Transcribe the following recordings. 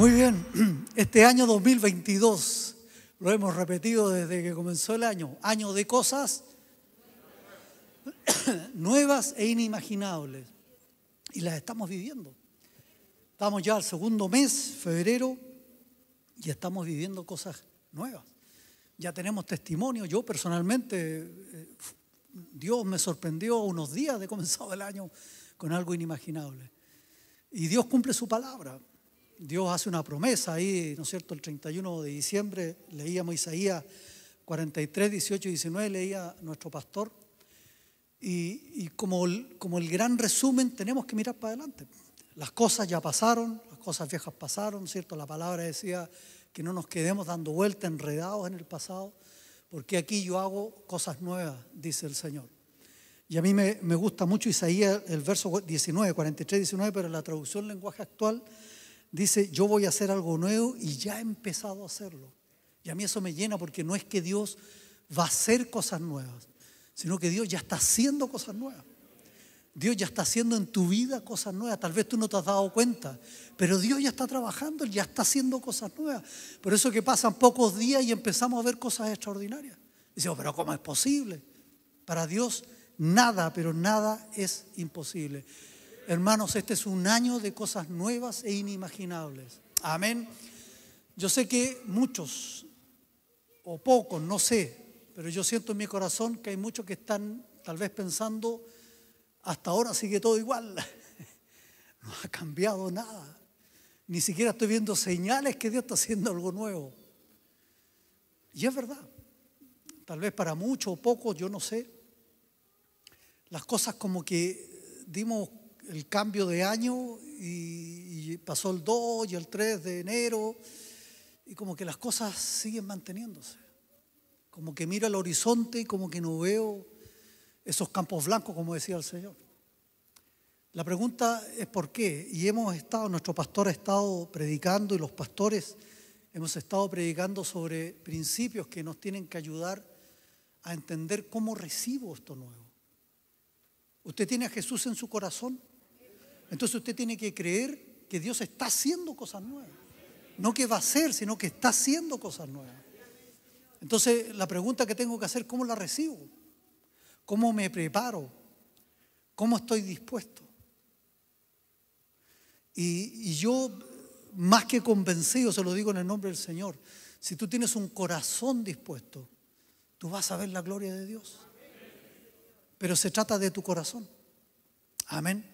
Muy bien, este año 2022, lo hemos repetido desde que comenzó el año, año de cosas nuevas e inimaginables. Y las estamos viviendo. Estamos ya al segundo mes, febrero, y estamos viviendo cosas nuevas. Ya tenemos testimonio. Yo personalmente, eh, Dios me sorprendió unos días de comenzado el año con algo inimaginable. Y Dios cumple su palabra. Dios hace una promesa ahí, ¿no es cierto? El 31 de diciembre leíamos Isaías 43, 18 y 19, leía nuestro pastor. Y, como, el, como el gran resumen, tenemos que mirar para adelante. Las cosas ya pasaron, las cosas viejas pasaron, ¿cierto? La palabra decía que no nos quedemos dando vuelta enredados en el pasado, porque aquí yo hago cosas nuevas, dice el Señor. Y a mí me, gusta mucho Isaías, el verso 19, 43, 19, pero la traducción lenguaje actual dice, yo voy a hacer algo nuevo y ya he empezado a hacerlo. Y a mí eso me llena porque no es que Dios va a hacer cosas nuevas, sino que Dios ya está haciendo cosas nuevas. Dios ya está haciendo en tu vida cosas nuevas. Tal vez tú no te has dado cuenta, pero Dios ya está trabajando, ya está haciendo cosas nuevas. Por eso que pasan pocos días y empezamos a ver cosas extraordinarias. Dicimos, pero ¿cómo es posible? Para Dios nada, pero nada es imposible. Hermanos, este es un año de cosas nuevas e inimaginables. Amén. Yo sé que muchos, o pocos, no sé, pero yo siento en mi corazón que hay muchos que están tal vez pensando, hasta ahora sigue todo igual, no ha cambiado nada, ni siquiera estoy viendo señales que Dios está haciendo algo nuevo. Y es verdad, tal vez para muchos o pocos, yo no sé, las cosas como que dimos el cambio de año y, pasó el 2 y el 3 de enero y como que las cosas siguen manteniéndose. Como que miro el horizonte y como que no veo esos campos blancos, como decía el Señor. La pregunta es por qué. Y hemos estado, nuestro pastor ha estado predicando y los pastores hemos estado predicando sobre principios que nos tienen que ayudar a entender cómo recibo esto nuevo. Usted tiene a Jesús en su corazón. Entonces usted tiene que creer que Dios está haciendo cosas nuevas. No que va a ser sino que está haciendo cosas nuevas. Entonces la pregunta que tengo que hacer, ¿cómo la recibo? ¿Cómo me preparo? ¿Cómo estoy dispuesto? y yo, más que convencido, se lo digo en el nombre del Señor, si tú tienes un corazón dispuesto, tú vas a ver la gloria de Dios. Pero se trata de tu corazón. Amén.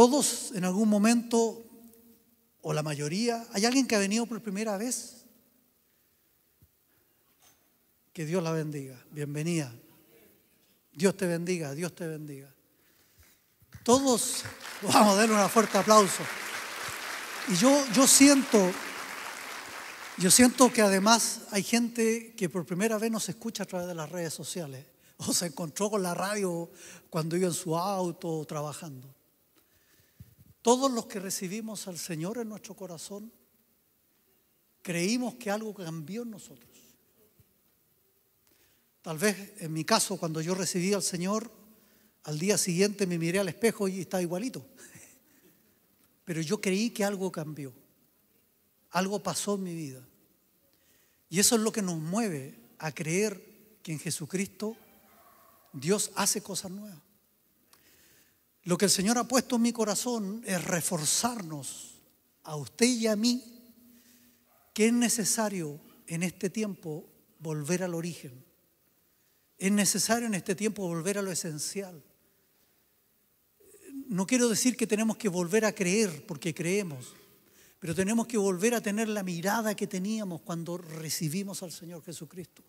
Todos en algún momento, o la mayoría, hay alguien que ha venido por primera vez. Que Dios la bendiga. Bienvenida. Dios te bendiga, Dios te bendiga. Todos, vamos a darle un fuerte aplauso. Y yo, yo siento, yo siento que además hay gente que por primera vez nos escucha a través de las redes sociales o se encontró con la radio cuando iba en su auto o trabajando. Todos los que recibimos al Señor en nuestro corazón, creímos que algo cambió en nosotros. Tal vez en mi caso, cuando yo recibí al Señor, al día siguiente me miré al espejo y estaba igualito. Pero yo creí que algo cambió. Algo pasó en mi vida. Y eso es lo que nos mueve a creer que en Jesucristo Dios hace cosas nuevas. Lo que el Señor ha puesto en mi corazón es reforzarnos a usted y a mí que es necesario en este tiempo volver al origen. Es necesario en este tiempo volver a lo esencial. No quiero decir que tenemos que volver a creer porque creemos, pero tenemos que volver a tener la mirada que teníamos cuando recibimos al Señor Jesucristo.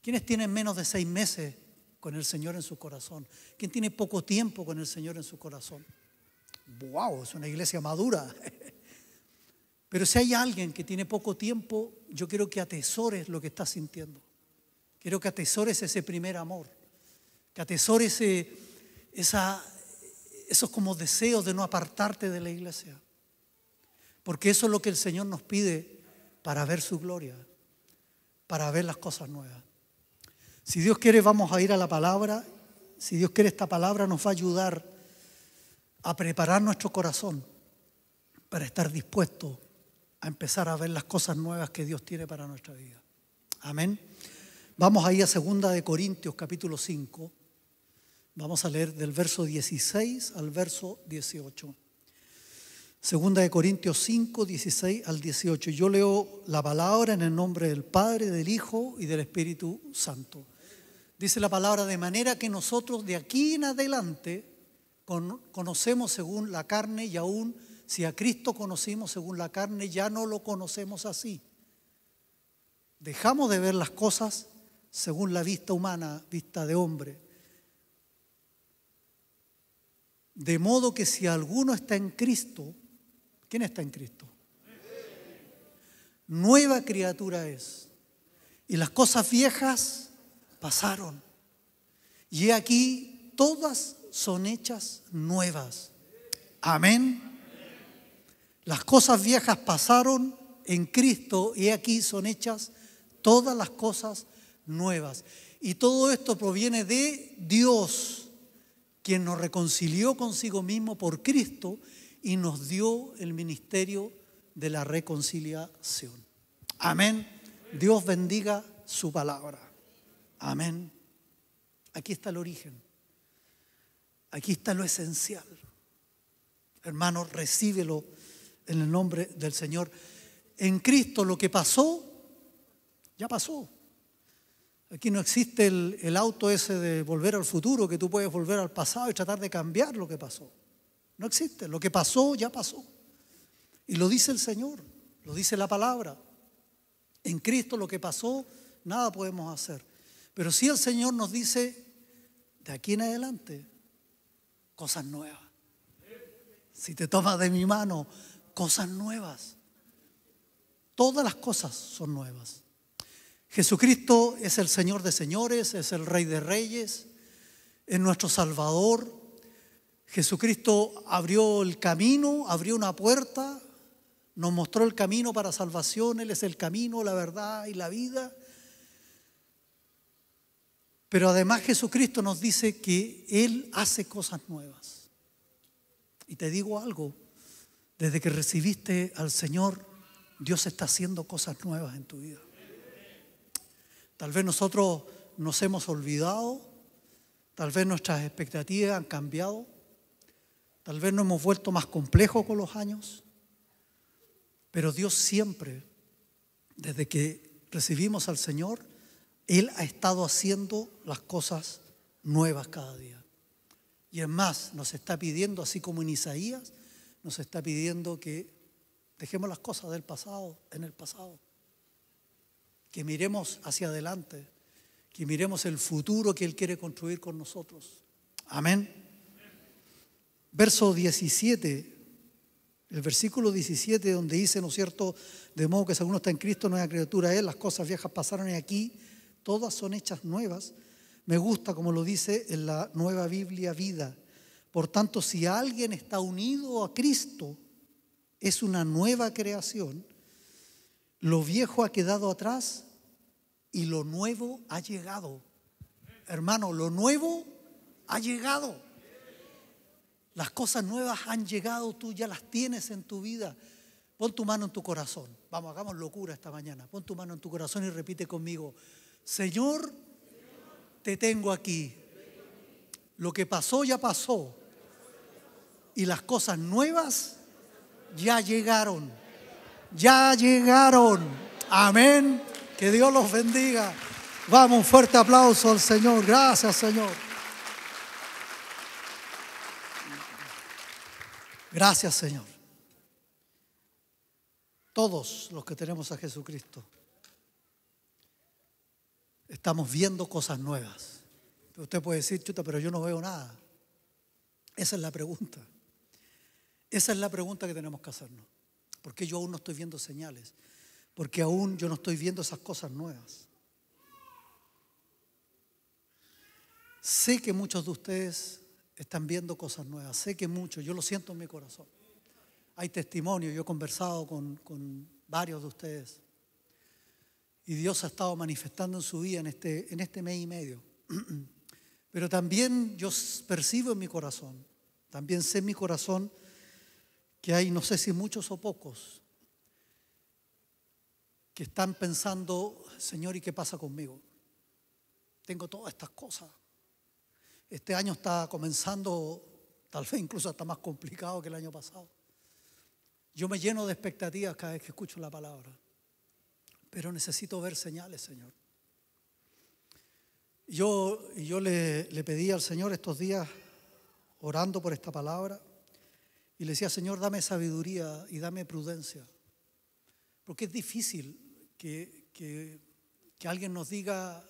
¿Quiénes tienen menos de seis meses con el Señor en su corazón. ¿Quién tiene poco tiempo con el Señor en su corazón? ¡Wow! Es una iglesia madura. Pero si hay alguien que tiene poco tiempo, yo quiero que atesores lo que estás sintiendo. Quiero que atesores ese primer amor. Que atesores eh, esa, esos como deseos de no apartarte de la iglesia. Porque eso es lo que el Señor nos pide para ver su gloria, para ver las cosas nuevas. Si Dios quiere, vamos a ir a la palabra. Si Dios quiere, esta palabra nos va a ayudar a preparar nuestro corazón para estar dispuesto a empezar a ver las cosas nuevas que Dios tiene para nuestra vida. Amén. Vamos ahí a segunda de Corintios capítulo 5. Vamos a leer del verso 16 al verso 18. Segunda de Corintios 5, 16 al 18. Yo leo la palabra en el nombre del Padre, del Hijo y del Espíritu Santo. Dice la palabra, de manera que nosotros de aquí en adelante conocemos según la carne y aún si a Cristo conocimos según la carne, ya no lo conocemos así. Dejamos de ver las cosas según la vista humana, vista de hombre. De modo que si alguno está en Cristo, ¿quién está en Cristo? Nueva criatura es. Y las cosas viejas pasaron. Y aquí todas son hechas nuevas. Amén. Las cosas viejas pasaron en Cristo y aquí son hechas todas las cosas nuevas. Y todo esto proviene de Dios, quien nos reconcilió consigo mismo por Cristo y nos dio el ministerio de la reconciliación. Amén. Dios bendiga su palabra. Amén. Aquí está el origen. Aquí está lo esencial. Hermano, recíbelo en el nombre del Señor. En Cristo lo que pasó, ya pasó. Aquí no existe el, auto ese de volver al futuro, que tú puedes volver al pasado y tratar de cambiar lo que pasó. No existe. Lo que pasó, ya pasó. Y lo dice el Señor, lo dice la palabra. En Cristo lo que pasó, nada podemos hacer. Pero si el Señor nos dice, de aquí en adelante, cosas nuevas. Si te tomas de mi mano, cosas nuevas. Todas las cosas son nuevas. Jesucristo es el Señor de señores, es el Rey de reyes, es nuestro Salvador. Jesucristo abrió el camino, abrió una puerta, nos mostró el camino para salvación. Él es el camino, la verdad y la vida. Pero además Jesucristo nos dice que Él hace cosas nuevas. Y te digo algo, desde que recibiste al Señor, Dios está haciendo cosas nuevas en tu vida. Tal vez nosotros nos hemos olvidado, tal vez nuestras expectativas han cambiado, tal vez nos hemos vuelto más complejos con los años, pero Dios siempre, desde que recibimos al Señor, él ha estado haciendo las cosas nuevas cada día. Y es más, nos está pidiendo, así como en Isaías, nos está pidiendo que dejemos las cosas del pasado en el pasado. Que miremos hacia adelante, que miremos el futuro que Él quiere construir con nosotros. Amén. Verso 17, el versículo 17 donde dice, ¿no es cierto?, de modo que según alguno está en Cristo, no la criatura es, las cosas viejas pasaron y aquí todas son hechas nuevas. Me gusta como lo dice en la nueva Biblia vida. Por tanto, si alguien está unido a Cristo, es una nueva creación. Lo viejo ha quedado atrás y lo nuevo ha llegado. Hermano, lo nuevo ha llegado. Las cosas nuevas han llegado, tú ya las tienes en tu vida. Pon tu mano en tu corazón. Vamos, hagamos locura esta mañana. Pon tu mano en tu corazón y repite conmigo. Señor, te tengo aquí. Lo que pasó ya pasó. Y las cosas nuevas ya llegaron. Ya llegaron. Amén. Que Dios los bendiga. Vamos, un fuerte aplauso al Señor. Gracias, Señor. Gracias, Señor. Todos los que tenemos a Jesucristo. Estamos viendo cosas nuevas. Usted puede decir, chuta, pero yo no veo nada. Esa es la pregunta. Esa es la pregunta que tenemos que hacernos. ¿Por qué yo aún no estoy viendo señales? Porque aún yo no estoy viendo esas cosas nuevas. Sé que muchos de ustedes están viendo cosas nuevas, sé que muchos, yo lo siento en mi corazón. Hay testimonio, yo he conversado con varios de ustedes y Dios ha estado manifestando en su vida en este, en este mes y medio. Pero también yo percibo en mi corazón, también sé en mi corazón que hay, no sé si muchos o pocos, que están pensando, Señor, ¿y qué pasa conmigo? Tengo todas estas cosas. Este año está comenzando, tal vez incluso está más complicado que el año pasado. Yo me lleno de expectativas cada vez que escucho la palabra pero necesito ver señales, Señor. Yo, yo le, pedí al Señor estos días, orando por esta palabra, y le decía, Señor, dame sabiduría y dame prudencia. Porque es difícil que, que, alguien nos diga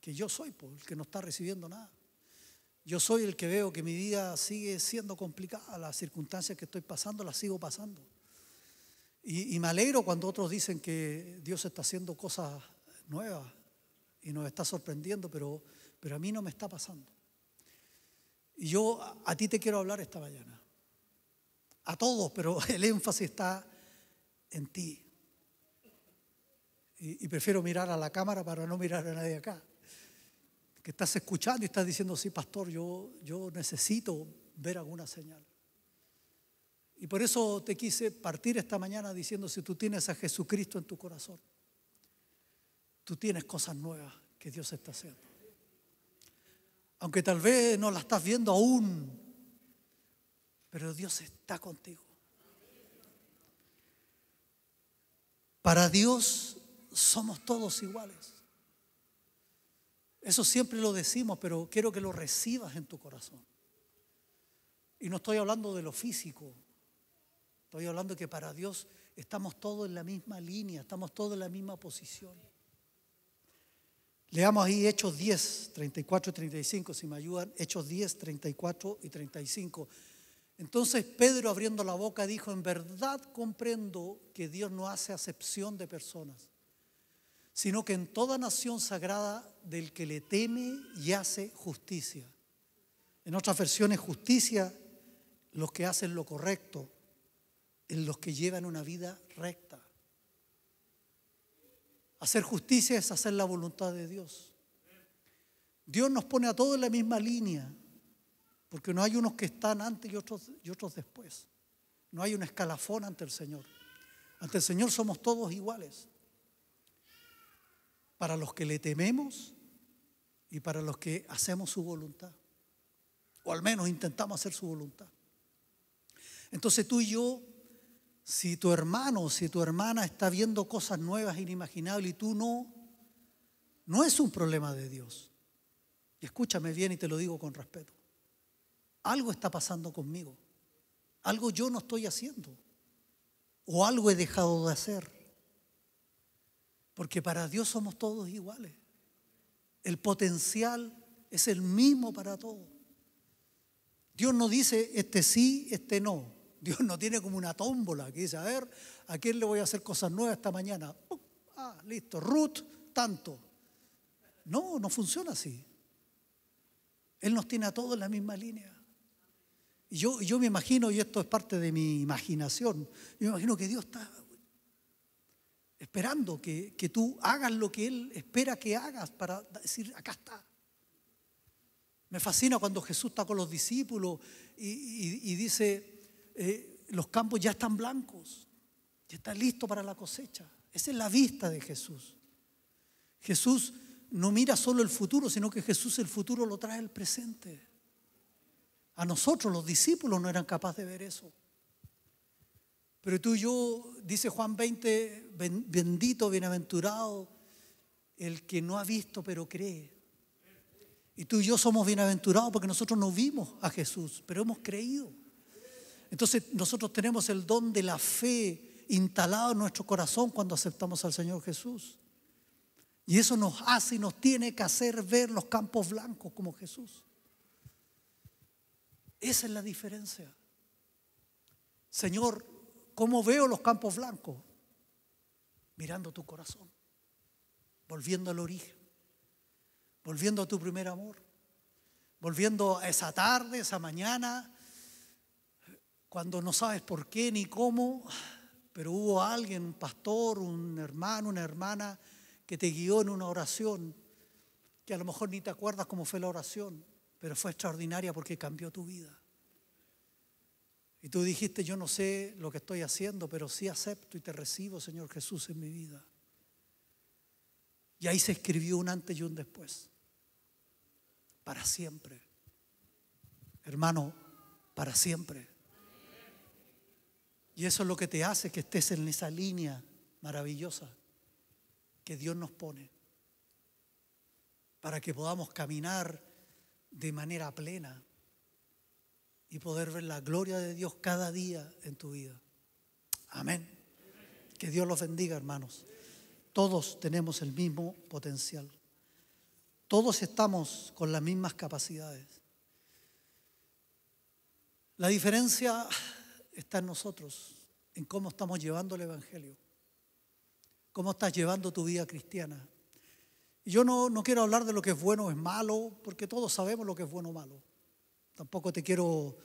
que yo soy pues, el que no está recibiendo nada. Yo soy el que veo que mi vida sigue siendo complicada, las circunstancias que estoy pasando las sigo pasando. Y, me alegro cuando otros dicen que Dios está haciendo cosas nuevas y nos está sorprendiendo, pero, pero a mí no me está pasando. Y yo a, ti te quiero hablar esta mañana. A todos, pero el énfasis está en ti. Y, y prefiero mirar a la cámara para no mirar a nadie acá. Que estás escuchando y estás diciendo, sí, pastor, yo, yo necesito ver alguna señal. Y por eso te quise partir esta mañana diciendo, si tú tienes a Jesucristo en tu corazón, tú tienes cosas nuevas que Dios está haciendo. Aunque tal vez no las estás viendo aún, pero Dios está contigo. Para Dios somos todos iguales. Eso siempre lo decimos, pero quiero que lo recibas en tu corazón. Y no estoy hablando de lo físico, Estoy hablando que para Dios estamos todos en la misma línea, estamos todos en la misma posición. Leamos ahí Hechos 10, 34 y 35, si me ayudan. Hechos 10, 34 y 35. Entonces Pedro abriendo la boca dijo, en verdad comprendo que Dios no hace acepción de personas, sino que en toda nación sagrada del que le teme y hace justicia. En otras versiones, justicia, los que hacen lo correcto, en los que llevan una vida recta. Hacer justicia es hacer la voluntad de Dios. Dios nos pone a todos en la misma línea, porque no hay unos que están antes y otros, y otros después. No hay un escalafón ante el Señor. Ante el Señor somos todos iguales. Para los que le tememos y para los que hacemos su voluntad. O al menos intentamos hacer su voluntad. Entonces tú y yo si tu hermano, si tu hermana está viendo cosas nuevas, inimaginables y tú no, no es un problema de Dios. escúchame bien y te lo digo con respeto. Algo está pasando conmigo. Algo yo no estoy haciendo. O algo he dejado de hacer. Porque para Dios somos todos iguales. El potencial es el mismo para todos. Dios no dice este sí, este no. Dios no tiene como una tómbola que dice, a ver, ¿a quién le voy a hacer cosas nuevas esta mañana? Oh, ah, listo, Ruth, tanto. No, no funciona así. Él nos tiene a todos en la misma línea. Y yo, yo me imagino, y esto es parte de mi imaginación, yo me imagino que Dios está esperando que, tú hagas lo que Él espera que hagas para decir, acá está. Me fascina cuando Jesús está con los discípulos y dice, eh, los campos ya están blancos, ya está listo para la cosecha. Esa es la vista de Jesús. Jesús no mira solo el futuro, sino que Jesús el futuro lo trae el presente. A nosotros los discípulos no eran capaces de ver eso. Pero tú y yo, dice Juan 20, bendito, bienaventurado, el que no ha visto pero cree. Y tú y yo somos bienaventurados porque nosotros no vimos a Jesús, pero hemos creído. Entonces nosotros tenemos el don de la fe instalado en nuestro corazón cuando aceptamos al Señor Jesús. Y eso nos hace y nos tiene que hacer ver los campos blancos como Jesús. Esa es la diferencia. Señor, ¿cómo veo los campos blancos? Mirando tu corazón, volviendo al origen, volviendo a tu primer amor, volviendo a esa tarde, esa mañana, cuando no sabes por qué ni cómo, pero hubo alguien, un pastor, un hermano, una hermana, que te guió en una oración, que a lo mejor ni te acuerdas cómo fue la oración, pero fue extraordinaria porque cambió tu vida. Y tú dijiste, yo no sé lo que estoy haciendo, pero sí acepto y te recibo, Señor Jesús, en mi vida. Y ahí se escribió un antes y un después. Para siempre. Hermano, para siempre. Y eso es lo que te hace que estés en esa línea maravillosa que Dios nos pone para que podamos caminar de manera plena y poder ver la gloria de Dios cada día en tu vida. Amén. Que Dios los bendiga, hermanos. Todos tenemos el mismo potencial. Todos estamos con las mismas capacidades. La diferencia está en nosotros, en cómo estamos llevando el Evangelio, cómo estás llevando tu vida cristiana. Y yo no, quiero hablar de lo que es bueno o es malo, porque todos sabemos lo que es bueno o malo. Tampoco te quiero,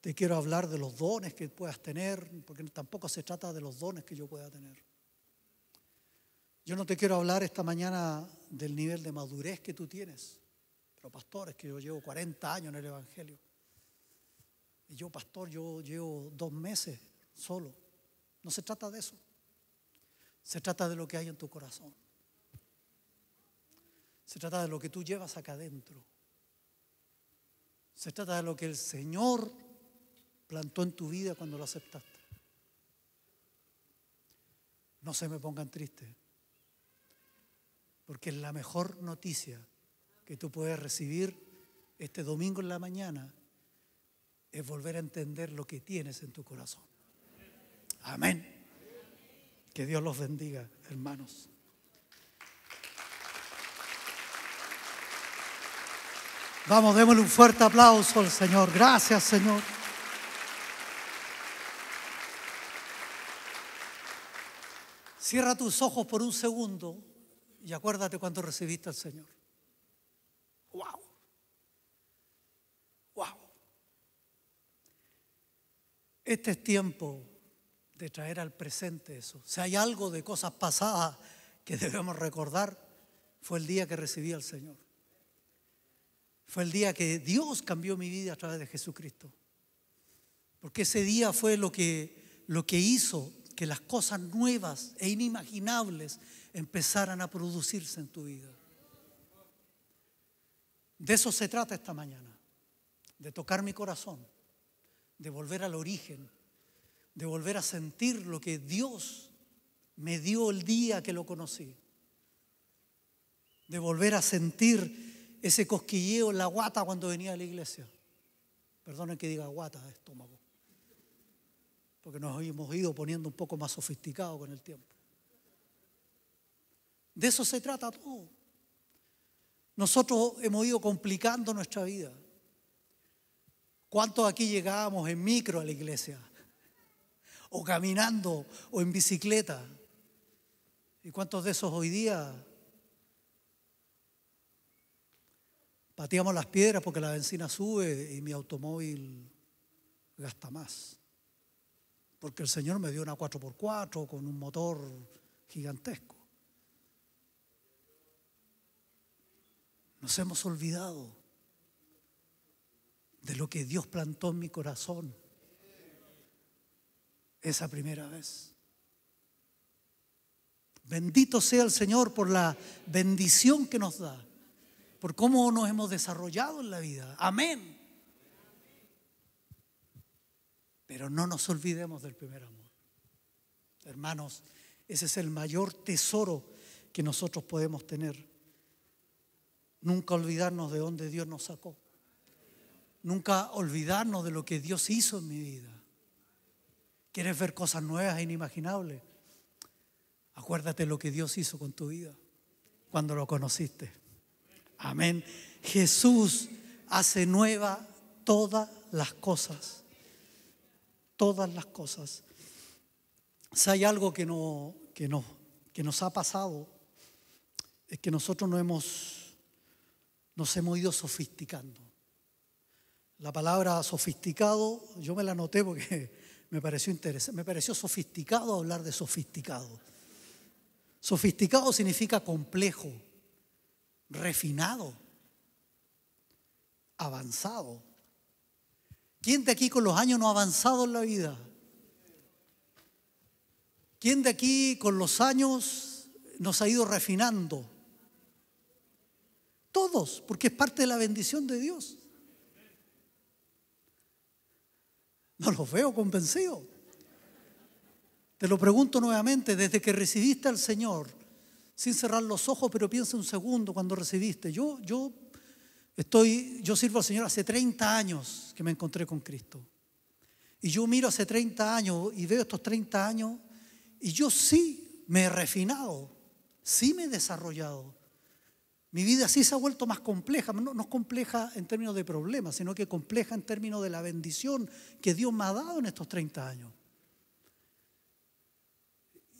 te quiero hablar de los dones que puedas tener, porque tampoco se trata de los dones que yo pueda tener. Yo no te quiero hablar esta mañana del nivel de madurez que tú tienes, pero pastores, que yo llevo 40 años en el Evangelio. Y yo, pastor, yo llevo dos meses solo. No se trata de eso. Se trata de lo que hay en tu corazón. Se trata de lo que tú llevas acá adentro. Se trata de lo que el Señor plantó en tu vida cuando lo aceptaste. No se me pongan tristes, porque es la mejor noticia que tú puedes recibir este domingo en la mañana es volver a entender lo que tienes en tu corazón. Amén. Que Dios los bendiga, hermanos. Vamos, démosle un fuerte aplauso al Señor. Gracias, Señor. Cierra tus ojos por un segundo y acuérdate cuando recibiste al Señor. Este es tiempo de traer al presente eso. Si hay algo de cosas pasadas que debemos recordar, fue el día que recibí al Señor. Fue el día que Dios cambió mi vida a través de Jesucristo. Porque ese día fue lo que, lo que hizo que las cosas nuevas e inimaginables empezaran a producirse en tu vida. De eso se trata esta mañana, de tocar mi corazón de volver al origen, de volver a sentir lo que Dios me dio el día que lo conocí, de volver a sentir ese cosquilleo en la guata cuando venía a la iglesia. Perdonen que diga guata, de estómago, porque nos hemos ido poniendo un poco más sofisticados con el tiempo. De eso se trata todo. Nosotros hemos ido complicando nuestra vida. ¿Cuántos aquí llegábamos en micro a la iglesia? O caminando, o en bicicleta. ¿Y cuántos de esos hoy día pateamos las piedras porque la benzina sube y mi automóvil gasta más? Porque el Señor me dio una 4x4 con un motor gigantesco. Nos hemos olvidado de lo que Dios plantó en mi corazón esa primera vez. Bendito sea el Señor por la bendición que nos da, por cómo nos hemos desarrollado en la vida. Amén. Pero no nos olvidemos del primer amor. Hermanos, ese es el mayor tesoro que nosotros podemos tener. Nunca olvidarnos de dónde Dios nos sacó. Nunca olvidarnos de lo que Dios hizo en mi vida. ¿Quieres ver cosas nuevas e inimaginables? Acuérdate lo que Dios hizo con tu vida cuando lo conociste. Amén. Jesús hace nueva todas las cosas. Todas las cosas. Si hay algo que, no, que, no, que nos ha pasado, es que nosotros no hemos, nos hemos ido sofisticando. La palabra sofisticado, yo me la noté porque me pareció interesante, me pareció sofisticado hablar de sofisticado. Sofisticado significa complejo, refinado, avanzado. ¿Quién de aquí con los años no ha avanzado en la vida? ¿Quién de aquí con los años nos ha ido refinando? Todos, porque es parte de la bendición de Dios. No los veo convencidos. Te lo pregunto nuevamente, desde que recibiste al Señor, sin cerrar los ojos, pero piensa un segundo cuando recibiste. Yo, yo estoy, yo sirvo al Señor hace 30 años que me encontré con Cristo. Y yo miro hace 30 años y veo estos 30 años y yo sí me he refinado, sí me he desarrollado, mi vida sí se ha vuelto más compleja, no, es compleja en términos de problemas, sino que compleja en términos de la bendición que Dios me ha dado en estos 30 años.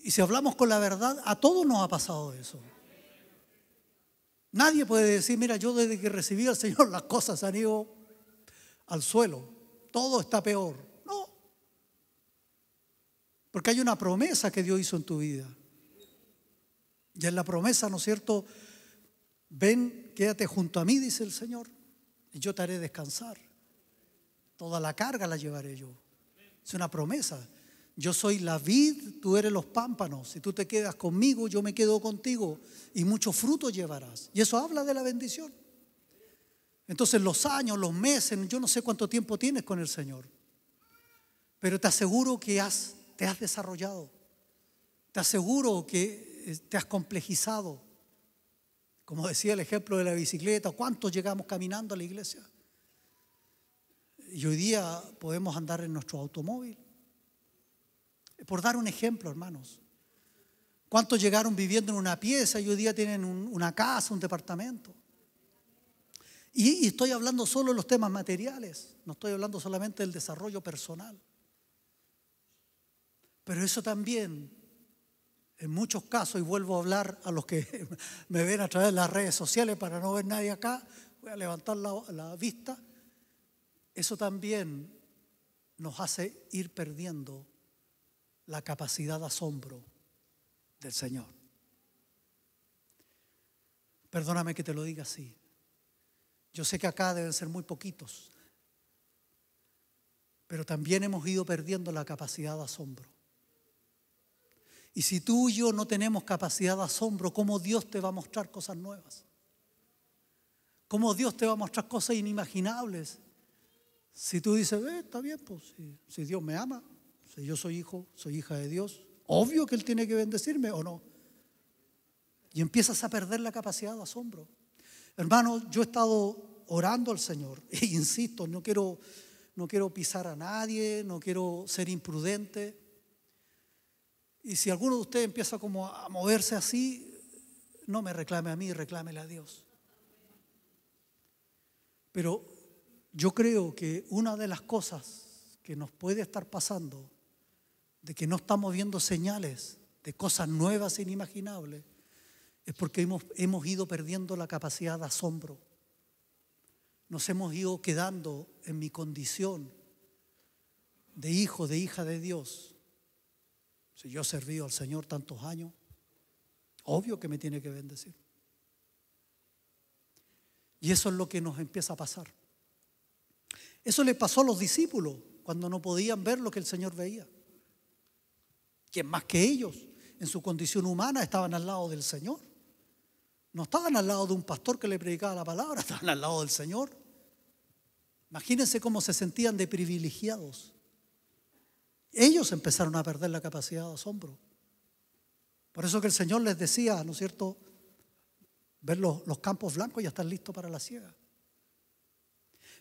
Y si hablamos con la verdad, a todos nos ha pasado eso. Nadie puede decir, mira, yo desde que recibí al Señor las cosas han ido al suelo, todo está peor. No, porque hay una promesa que Dios hizo en tu vida. Y es la promesa, ¿no es cierto?, Ven, quédate junto a mí, dice el Señor, y yo te haré descansar. Toda la carga la llevaré yo. Es una promesa. Yo soy la vid, tú eres los pámpanos. Si tú te quedas conmigo, yo me quedo contigo y mucho fruto llevarás. Y eso habla de la bendición. Entonces los años, los meses, yo no sé cuánto tiempo tienes con el Señor, pero te aseguro que has, te has desarrollado. Te aseguro que eh, te has complejizado. Como decía el ejemplo de la bicicleta, ¿cuántos llegamos caminando a la iglesia? Y hoy día podemos andar en nuestro automóvil. Por dar un ejemplo, hermanos. ¿Cuántos llegaron viviendo en una pieza y hoy día tienen una casa, un departamento? y, estoy hablando solo de los temas materiales, no estoy hablando solamente del desarrollo personal. Pero eso también en muchos casos, y vuelvo a hablar a los que me ven a través de las redes sociales para no ver nadie acá, voy a levantar la, la vista, eso también nos hace ir perdiendo la capacidad de asombro del Señor. Perdóname que te lo diga así. Yo sé que acá deben ser muy poquitos, pero también hemos ido perdiendo la capacidad de asombro. Y si tú y yo no tenemos capacidad de asombro, ¿cómo Dios te va a mostrar cosas nuevas? ¿Cómo Dios te va a mostrar cosas inimaginables? Si tú dices, eh, está bien, pues si, Dios me ama, si yo soy hijo, soy hija de Dios, obvio que Él tiene que bendecirme o no. Y empiezas a perder la capacidad de asombro. Hermano, yo he estado orando al Señor e insisto, no quiero, no quiero pisar a nadie, no quiero ser imprudente, y si alguno de ustedes empieza como a moverse así, no me reclame a mí, reclámele a Dios. Pero yo creo que una de las cosas que nos puede estar pasando, de que no estamos viendo señales de cosas nuevas e inimaginables, es porque hemos, hemos ido perdiendo la capacidad de asombro. Nos hemos ido quedando en mi condición de hijo, de hija de Dios, si yo he servido al Señor tantos años, obvio que me tiene que bendecir. Y eso es lo que nos empieza a pasar. Eso le pasó a los discípulos cuando no podían ver lo que el Señor veía. Quien más que ellos, en su condición humana, estaban al lado del Señor. No estaban al lado de un pastor que le predicaba la palabra, estaban al lado del Señor. Imagínense cómo se sentían de privilegiados. Ellos empezaron a perder la capacidad de asombro. Por eso que el Señor les decía, ¿no es cierto? Ver los, campos blancos y ya están listos para la ciega.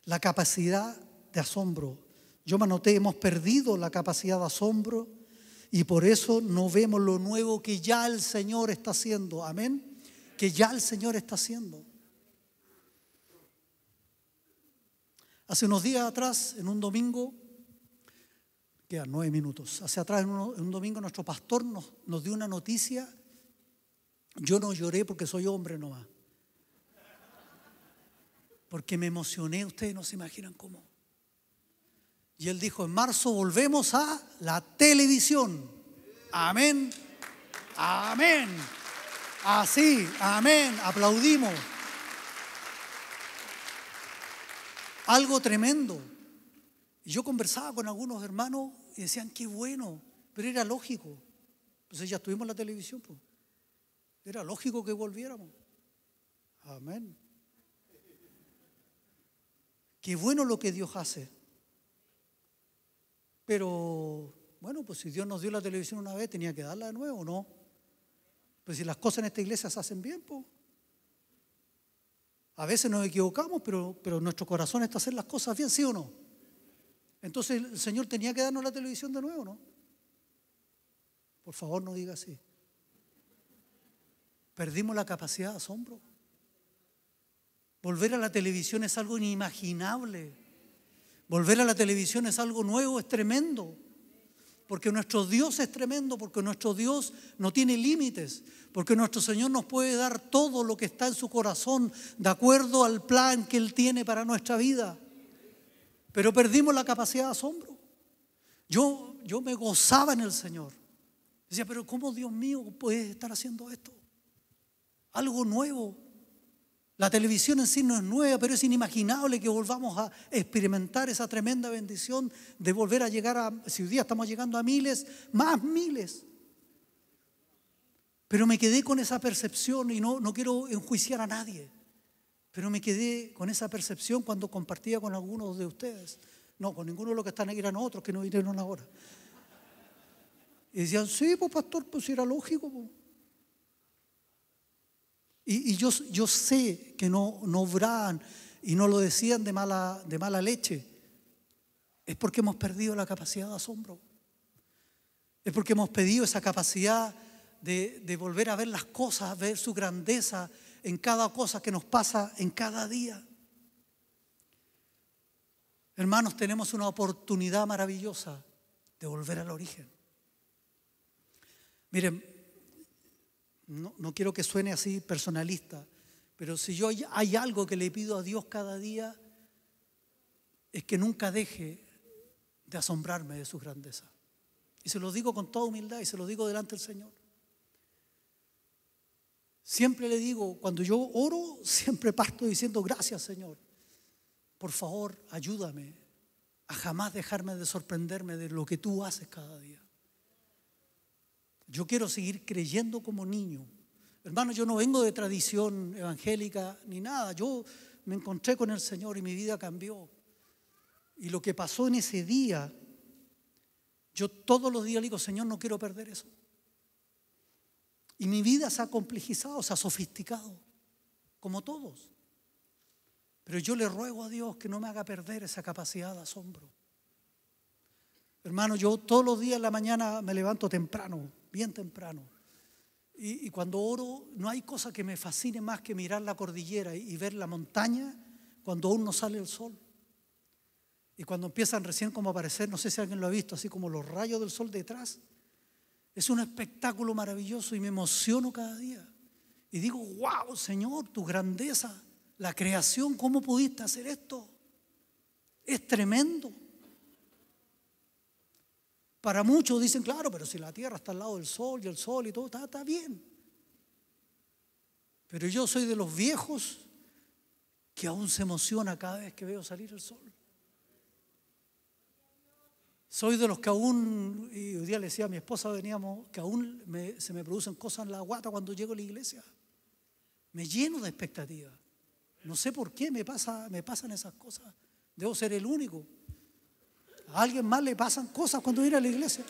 La capacidad de asombro. Yo me anoté, hemos perdido la capacidad de asombro y por eso no vemos lo nuevo que ya el Señor está haciendo. Amén. Que ya el Señor está haciendo. Hace unos días atrás, en un domingo, Quedan nueve minutos. Hacia atrás, en un, domingo, nuestro pastor nos, nos dio una noticia. Yo no lloré porque soy hombre nomás. Porque me emocioné, ustedes no se imaginan cómo. Y él dijo, en marzo volvemos a la televisión. Amén. Amén. Así, amén. Aplaudimos. Algo tremendo. Yo conversaba con algunos hermanos y decían, qué bueno, pero era lógico. Entonces ya tuvimos la televisión, pues. Era lógico que volviéramos. Amén. Qué bueno lo que Dios hace. Pero, bueno, pues si Dios nos dio la televisión una vez, tenía que darla de nuevo, ¿no? Pues si las cosas en esta iglesia se hacen bien, pues. A veces nos equivocamos, pero, pero nuestro corazón está hacer las cosas bien, ¿sí o no? Entonces el Señor tenía que darnos la televisión de nuevo, ¿no? Por favor, no diga así. Perdimos la capacidad de asombro. Volver a la televisión es algo inimaginable. Volver a la televisión es algo nuevo, es tremendo. Porque nuestro Dios es tremendo, porque nuestro Dios no tiene límites, porque nuestro Señor nos puede dar todo lo que está en su corazón de acuerdo al plan que Él tiene para nuestra vida. Pero perdimos la capacidad de asombro. Yo, yo me gozaba en el Señor. Decía, pero ¿cómo Dios mío puede estar haciendo esto? Algo nuevo. La televisión en sí no es nueva, pero es inimaginable que volvamos a experimentar esa tremenda bendición de volver a llegar a, si hoy día estamos llegando a miles, más miles. Pero me quedé con esa percepción y no, no quiero enjuiciar a nadie. Pero me quedé con esa percepción cuando compartía con algunos de ustedes. No, con ninguno de los que están aquí eran otros que no vinieron ahora. Y decían, sí, pues pastor, pues era lógico. Pues". Y, yo, sé que no, no y no lo decían de mala, leche. Es porque hemos perdido la capacidad de asombro. Es porque hemos perdido esa capacidad de volver a ver las cosas, ver su grandeza, en cada cosa que nos pasa en cada día. Hermanos, tenemos una oportunidad maravillosa de volver al origen. Miren, no, quiero que suene así personalista, pero si yo hay algo que le pido a Dios cada día, es que nunca deje de asombrarme de su grandeza. Y se lo digo con toda humildad y se lo digo delante del Señor. Siempre le digo, cuando yo oro, siempre parto diciendo, gracias Señor, por favor, ayúdame a jamás dejarme de sorprenderme de lo que tú haces cada día. Yo quiero seguir creyendo como niño. Hermano, yo no vengo de tradición evangélica ni nada. Yo me encontré con el Señor y mi vida cambió. Y lo que pasó en ese día, yo todos los días le digo, Señor, no quiero perder eso. Y mi vida se ha complejizado, se ha sofisticado, como todos. Pero yo le ruego a Dios que no me haga perder esa capacidad de asombro. Hermano, yo todos los días en la mañana me levanto temprano, bien temprano. Y, cuando oro, no hay cosa que me fascine más que mirar la cordillera y ver la montaña cuando aún no sale el sol. Y cuando empiezan recién como a aparecer, no sé si alguien lo ha visto, así como los rayos del sol detrás, es un espectáculo maravilloso y me emociono cada día. Y digo, wow, Señor, tu grandeza, la creación, ¿cómo pudiste hacer esto? Es tremendo. Para muchos dicen, claro, pero si la Tierra está al lado del Sol y el Sol y todo, está, está bien. Pero yo soy de los viejos que aún se emociona cada vez que veo salir el sol. Soy de los que aún, y hoy día le decía a mi esposa, veníamos, que aún se me producen cosas en la guata cuando llego a la iglesia. Me lleno de expectativas. No sé por qué me, pasa, me pasan esas cosas. Debo ser el único. A alguien más le pasan cosas cuando viene a la iglesia.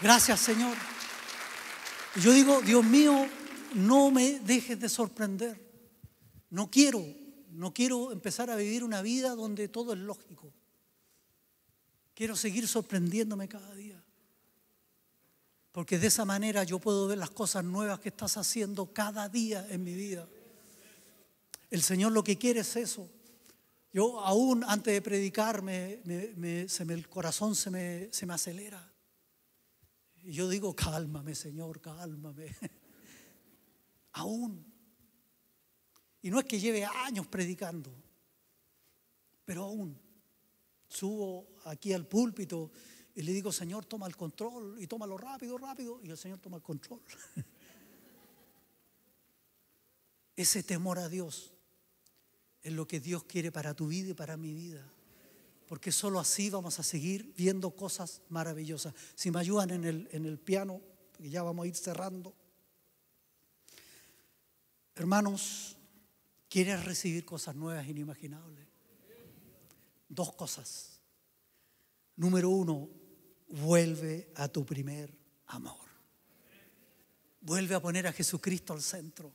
Gracias, Señor. yo digo, Dios mío, no me dejes de sorprender. No quiero no quiero empezar a vivir una vida donde todo es lógico. Quiero seguir sorprendiéndome cada día. Porque de esa manera yo puedo ver las cosas nuevas que estás haciendo cada día en mi vida. El Señor lo que quiere es eso. Yo aún antes de predicarme me, el corazón se me, se me acelera. Y yo digo, cálmame Señor, cálmame. aún y no es que lleve años predicando, pero aún subo aquí al púlpito y le digo, Señor, toma el control y tómalo rápido, rápido, y el Señor toma el control. Ese temor a Dios es lo que Dios quiere para tu vida y para mi vida. Porque solo así vamos a seguir viendo cosas maravillosas. Si me ayudan en el, en el piano, porque ya vamos a ir cerrando. Hermanos, ¿Quieres recibir cosas nuevas e inimaginables? Dos cosas. Número uno, vuelve a tu primer amor. Vuelve a poner a Jesucristo al centro.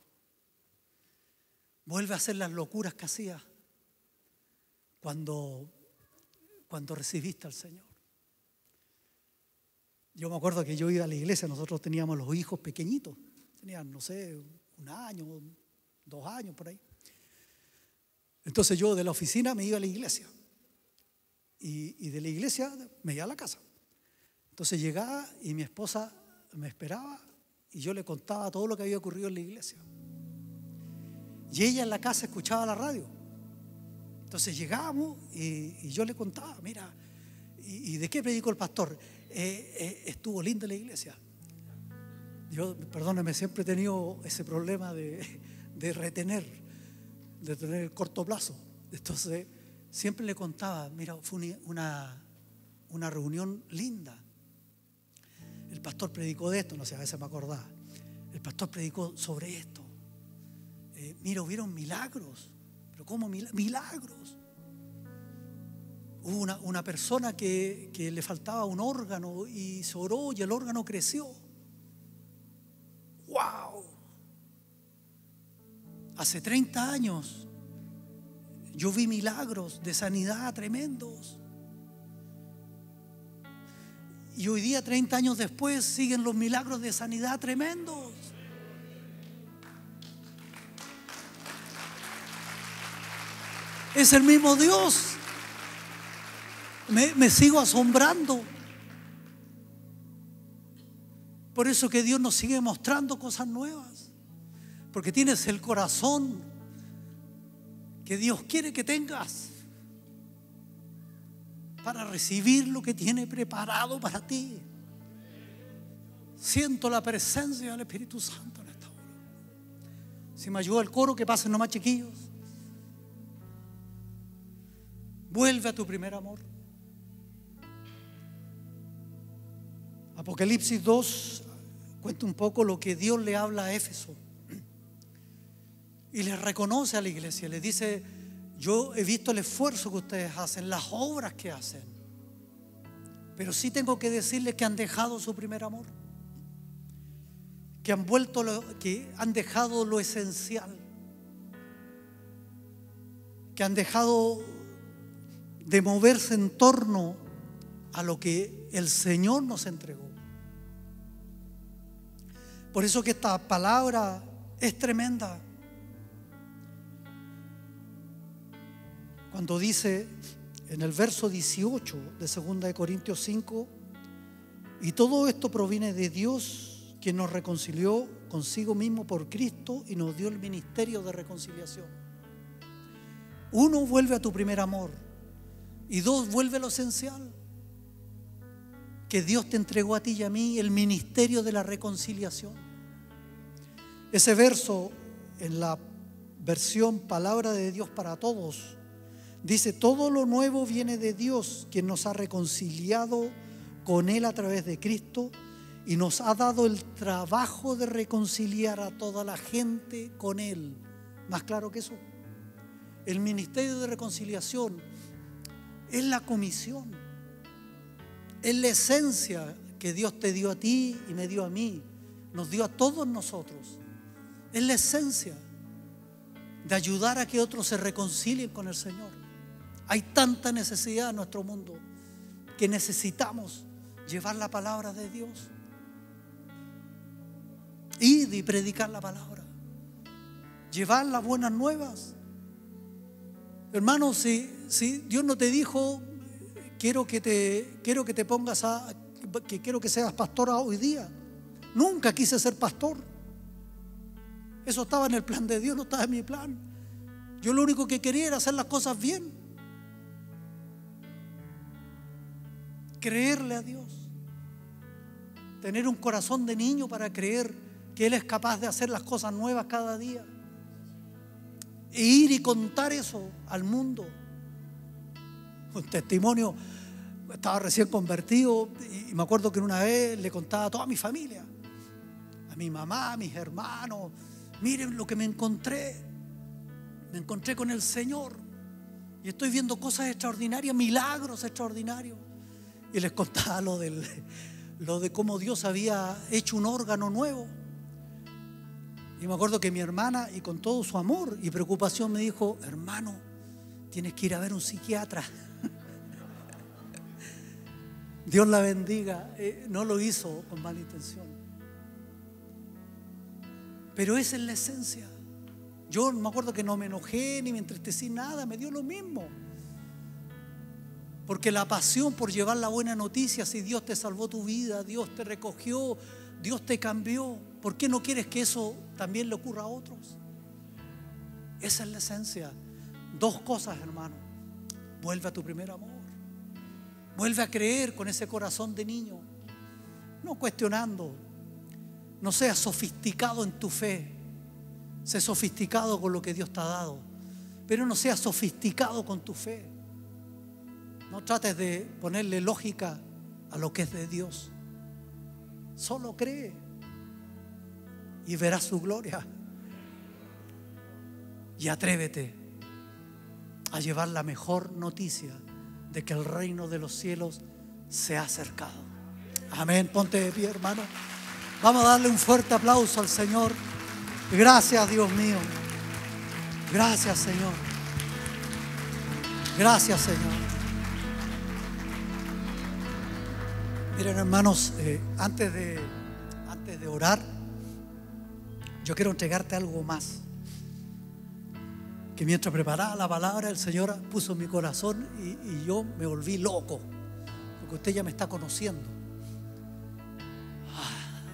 Vuelve a hacer las locuras que hacías cuando, cuando recibiste al Señor. Yo me acuerdo que yo iba a la iglesia, nosotros teníamos los hijos pequeñitos, tenían, no sé, un año, dos años por ahí. Entonces yo de la oficina me iba a la iglesia y, de la iglesia me iba a la casa. Entonces llegaba y mi esposa me esperaba y yo le contaba todo lo que había ocurrido en la iglesia. Y ella en la casa escuchaba la radio. Entonces llegábamos y, yo le contaba, mira, ¿y, de qué predicó el pastor? Eh, eh, estuvo linda la iglesia. Yo, perdóname, siempre he tenido ese problema de, de retener de tener corto plazo. Entonces, siempre le contaba, mira, fue una, una reunión linda. El pastor predicó de esto, no sé, a veces me acordaba. El pastor predicó sobre esto. Eh, mira, hubieron milagros. ¿Pero cómo milagros? milagros. Hubo una, una persona que, que, le faltaba un órgano y se oró y el órgano creció. ¡Wow! Hace 30 años yo vi milagros de sanidad tremendos. Y hoy día, 30 años después, siguen los milagros de sanidad tremendos. Es el mismo Dios. Me, me, sigo asombrando. Por eso que Dios nos sigue mostrando cosas nuevas. Porque tienes el corazón que Dios quiere que tengas para recibir lo que tiene preparado para ti. Siento la presencia del Espíritu Santo en esta hora. Si me ayuda el coro, que pasen nomás chiquillos. Vuelve a tu primer amor. Apocalipsis 2 cuenta un poco lo que Dios le habla a Éfeso y les reconoce a la iglesia, le dice, yo he visto el esfuerzo que ustedes hacen, las obras que hacen, pero sí tengo que decirles que han dejado su primer amor, que han vuelto, lo, que han dejado lo esencial, que han dejado de moverse en torno a lo que el Señor nos entregó. Por eso que esta palabra es tremenda. cuando dice en el verso 18 de 2 de Corintios 5, y todo esto proviene de Dios, quien nos reconcilió consigo mismo por Cristo y nos dio el ministerio de reconciliación. Uno, vuelve a tu primer amor. Y dos, vuelve a lo esencial. Que Dios te entregó a ti y a mí el ministerio de la reconciliación. Ese verso en la versión Palabra de Dios para Todos Dice, todo lo nuevo viene de Dios, quien nos ha reconciliado con Él a través de Cristo y nos ha dado el trabajo de reconciliar a toda la gente con Él. Más claro que eso. El Ministerio de Reconciliación es la comisión, es la esencia que Dios te dio a ti y me dio a mí, nos dio a todos nosotros. Es la esencia de ayudar a que otros se reconcilien con el Señor. Hay tanta necesidad en nuestro mundo que necesitamos llevar la palabra de Dios. Ir y predicar la palabra. Llevar las buenas nuevas. Hermano, si, Dios no te dijo, quiero que te, quiero que te pongas a, que quiero que seas pastor hoy día. Nunca quise ser pastor. Eso estaba en el plan de Dios, no estaba en mi plan. Yo lo único que quería era hacer las cosas bien. creerle a Dios, tener un corazón de niño para creer que Él es capaz de hacer las cosas nuevas cada día, e ir y contar eso al mundo. Un testimonio, estaba recién convertido y me acuerdo que una vez le contaba a toda mi familia, a mi mamá, a mis hermanos, miren lo que me encontré, me encontré con el Señor y estoy viendo cosas extraordinarias, milagros extraordinarios. Y les contaba lo, del, lo de cómo Dios había hecho un órgano nuevo. Y me acuerdo que mi hermana, y con todo su amor y preocupación, me dijo, hermano, tienes que ir a ver un psiquiatra. Dios la bendiga. Eh, no lo hizo con mala intención. Pero esa es la esencia. Yo me acuerdo que no me enojé ni me entristecí nada, me dio lo mismo. Porque la pasión por llevar la buena noticia, si Dios te salvó tu vida, Dios te recogió, Dios te cambió, ¿por qué no quieres que eso también le ocurra a otros? Esa es la esencia. Dos cosas, hermano. Vuelve a tu primer amor. Vuelve a creer con ese corazón de niño. No cuestionando. No seas sofisticado en tu fe. Sé sofisticado con lo que Dios te ha dado. Pero no seas sofisticado con tu fe. No trates de ponerle lógica a lo que es de Dios. Solo cree y verás su gloria. Y atrévete a llevar la mejor noticia de que el reino de los cielos se ha acercado. Amén. Ponte de pie, hermano. Vamos a darle un fuerte aplauso al Señor. Gracias, Dios mío. Gracias, Señor. Gracias, Señor. Miren hermanos, eh, antes, de, antes de orar, yo quiero entregarte algo más. Que mientras preparaba la palabra, el Señor puso mi corazón y, y yo me volví loco. Porque usted ya me está conociendo. Ah,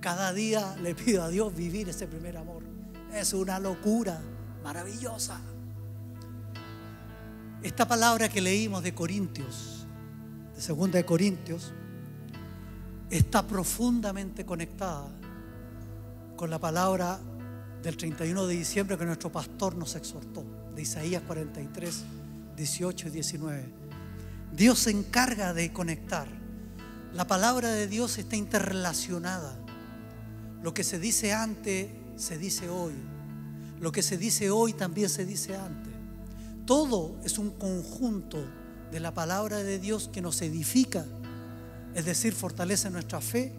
cada día le pido a Dios vivir ese primer amor. Es una locura maravillosa. Esta palabra que leímos de Corintios Segunda de Corintios está profundamente conectada con la palabra del 31 de diciembre que nuestro pastor nos exhortó, de Isaías 43, 18 y 19. Dios se encarga de conectar. La palabra de Dios está interrelacionada. Lo que se dice antes, se dice hoy. Lo que se dice hoy también se dice antes. Todo es un conjunto de la palabra de Dios que nos edifica, es decir, fortalece nuestra fe,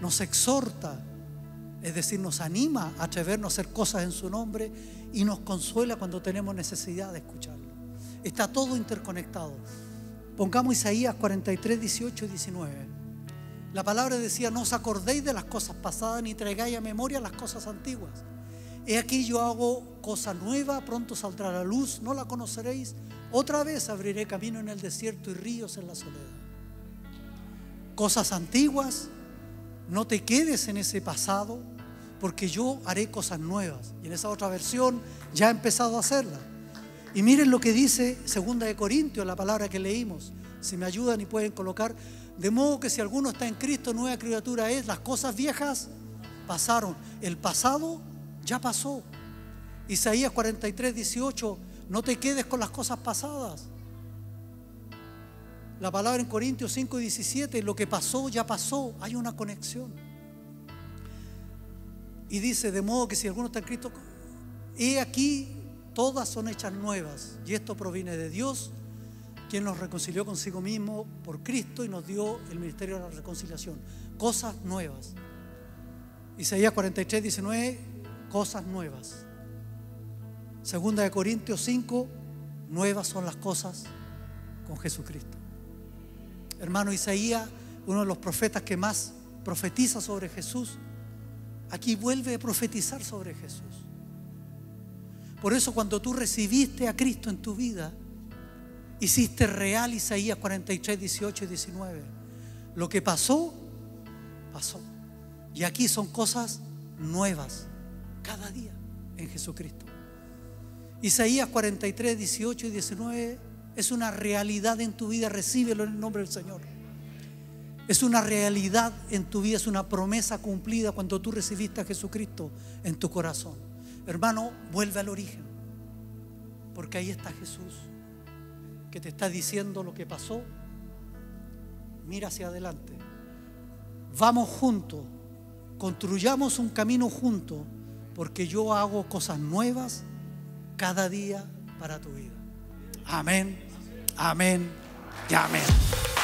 nos exhorta, es decir, nos anima a atrevernos a hacer cosas en su nombre y nos consuela cuando tenemos necesidad de escucharlo. Está todo interconectado. Pongamos Isaías 43, 18 y 19. La palabra decía, no os acordéis de las cosas pasadas ni traigáis a memoria las cosas antiguas. He aquí yo hago cosa nueva, pronto saldrá la luz, no la conoceréis otra vez abriré camino en el desierto y ríos en la soledad. Cosas antiguas, no te quedes en ese pasado, porque yo haré cosas nuevas. Y en esa otra versión ya he empezado a hacerlas. Y miren lo que dice Segunda de Corintios, la palabra que leímos. Si me ayudan y pueden colocar. De modo que si alguno está en Cristo, nueva criatura es. Las cosas viejas pasaron. El pasado ya pasó. Isaías 43, 18 no te quedes con las cosas pasadas. La palabra en Corintios 5, 17, lo que pasó ya pasó, hay una conexión. Y dice, de modo que si alguno está en Cristo, he aquí, todas son hechas nuevas. Y esto proviene de Dios, quien nos reconcilió consigo mismo por Cristo y nos dio el ministerio de la reconciliación. Cosas nuevas. Isaías 43, 19, cosas nuevas. Segunda de Corintios 5, nuevas son las cosas con Jesucristo. Hermano Isaías, uno de los profetas que más profetiza sobre Jesús, aquí vuelve a profetizar sobre Jesús. Por eso cuando tú recibiste a Cristo en tu vida, hiciste real Isaías 43, 18 y 19. Lo que pasó, pasó. Y aquí son cosas nuevas cada día en Jesucristo. Isaías 43, 18 y 19 es una realidad en tu vida, recíbelo en el nombre del Señor. Es una realidad en tu vida, es una promesa cumplida cuando tú recibiste a Jesucristo en tu corazón. Hermano, vuelve al origen, porque ahí está Jesús, que te está diciendo lo que pasó. Mira hacia adelante. Vamos juntos, construyamos un camino juntos, porque yo hago cosas nuevas cada día para tu vida. Amén, amén y amén.